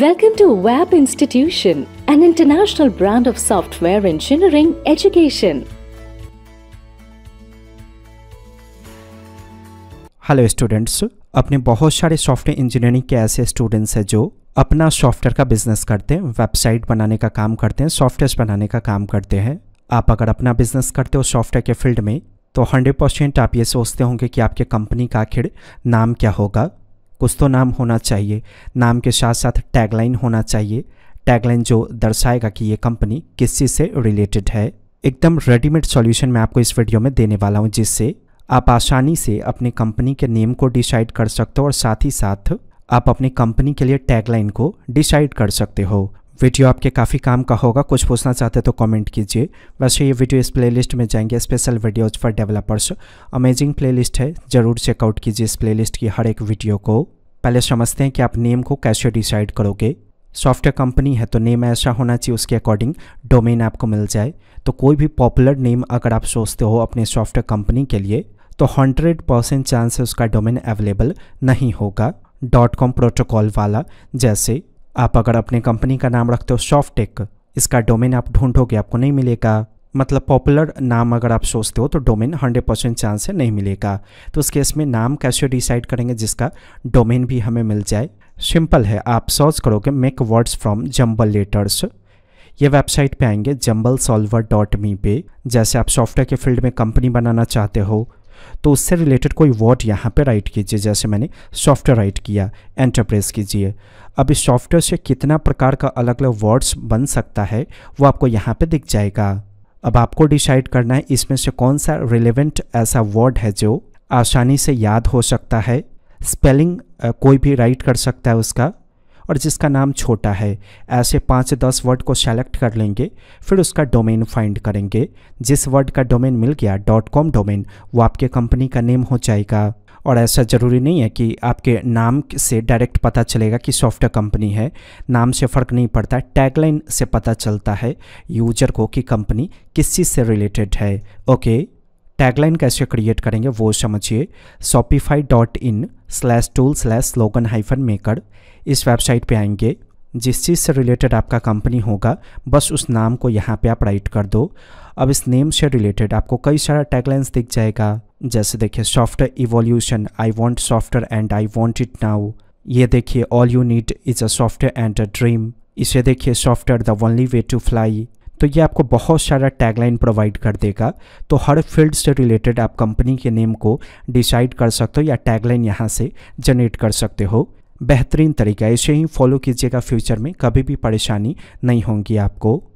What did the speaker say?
Welcome to WAP Institution, an international brand of software engineering education. Hello students अपने बहुत सारे software engineering के ऐसे स्टूडेंट्स हैं जो अपना सॉफ्टवेयर का बिजनेस करते हैं वेबसाइट बनाने का काम करते हैं सॉफ्टवेयर बनाने का काम करते हैं आप अगर अपना बिजनेस करते हो सॉफ्टवेयर के फील्ड में तो 100 आप ये सोचते होंगे कि आपके कंपनी का आखिर नाम क्या होगा कुछ तो नाम होना चाहिए नाम के साथ साथ टैगलाइन होना चाहिए टैगलाइन जो दर्शाएगा कि ये कंपनी किस चीज़ से रिलेटेड है एकदम रेडीमेड सॉल्यूशन मैं आपको इस वीडियो में देने वाला हूँ जिससे आप आसानी से अपनी कंपनी के नेम को डिसाइड कर सकते हो और साथ ही साथ आप अपनी कंपनी के लिए टैगलाइन को डिसाइड कर सकते हो वीडियो आपके काफ़ी काम का होगा कुछ पूछना चाहते तो कमेंट कीजिए वैसे ये वीडियो इस प्लेलिस्ट में जाएंगे special videos for developers amazing playlist है ज़रूर चेकआउट कीजिए इस प्लेलिस्ट की हर एक वीडियो को पहले समझते हैं कि आप नेम को कैसे डिसाइड करोगे सॉफ्टवेयर कंपनी है तो नेम ऐसा होना चाहिए उसके अकॉर्डिंग डोमेन आपको मिल जाए तो कोई भी पॉपुलर नेम अगर आप सोचते हो अपने सॉफ्टवेयर कंपनी के लिए तो हंड्रेड परसेंट चांस है उसका डोमेन अवेलेबल नहीं होगा डॉट कॉम प्रोटोकॉल वाला जैसे आप अगर अपने कंपनी का नाम रखते हो सॉफ्टेक इसका डोमेन आप ढूंढोगे आपको नहीं मिलेगा मतलब पॉपुलर नाम अगर आप सोचते हो तो डोमेन 100 परसेंट चांस है नहीं मिलेगा तो उस केस में नाम कैसे डिसाइड करेंगे जिसका डोमेन भी हमें मिल जाए सिंपल है आप सर्च करोगे make words from jumble letters ये वेबसाइट पे आएंगे जम्बल सॉल्वर डॉट मी पे जैसे आप सॉफ्टवेयर के फील्ड में कंपनी बनाना चाहते हो तो उससे रिलेटेड कोई वर्ड यहाँ पे राइट कीजिए जैसे मैंने सॉफ्टवेयर राइट किया एंटरप्रेस कीजिए अब इस सॉफ्टवेयर से कितना प्रकार का अलग अलग वर्ड्स बन सकता है वो आपको यहाँ पे दिख जाएगा अब आपको डिसाइड करना है इसमें से कौन सा रिलेवेंट ऐसा वर्ड है जो आसानी से याद हो सकता है स्पेलिंग कोई भी राइट कर सकता है उसका और जिसका नाम छोटा है ऐसे पाँच से दस वर्ड को सेलेक्ट कर लेंगे फिर उसका डोमेन फाइंड करेंगे जिस वर्ड का डोमेन मिल गया डॉट कॉम डोमेन वो आपके कंपनी का नेम हो जाएगा और ऐसा ज़रूरी नहीं है कि आपके नाम से डायरेक्ट पता चलेगा कि सॉफ्टवेयर कंपनी है नाम से फ़र्क नहीं पड़ता टैगलाइन से पता चलता है यूजर को कि कंपनी किस चीज़ से रिलेटेड है ओके टैगलाइन कैसे क्रिएट करेंगे वो समझिए Shopify dot in slash tool slash slogan hyphen maker इस वेबसाइट पे आएंगे जिस चीज़ से रिलेटेड आपका कंपनी होगा बस उस नाम को यहाँ पे आप राइट कर दो अब इस नेम से रिलेटेड आपको कई सारा टैगलाइंस दिख जाएगा जैसे देखिए software evolution I want software and I want it now ये देखिए all you need is a software and a dream इसे देखिए software the only way to fly तो ये आपको बहुत सारा टैगलाइन प्रोवाइड कर देगा तो हर फील्ड से रिलेटेड आप कंपनी के नेम को डिसाइड कर सकते हो या टैगलाइन यहाँ से जनरेट कर सकते हो बेहतरीन तरीका इसे ही फॉलो कीजिएगा फ्यूचर में कभी भी परेशानी नहीं होंगी आपको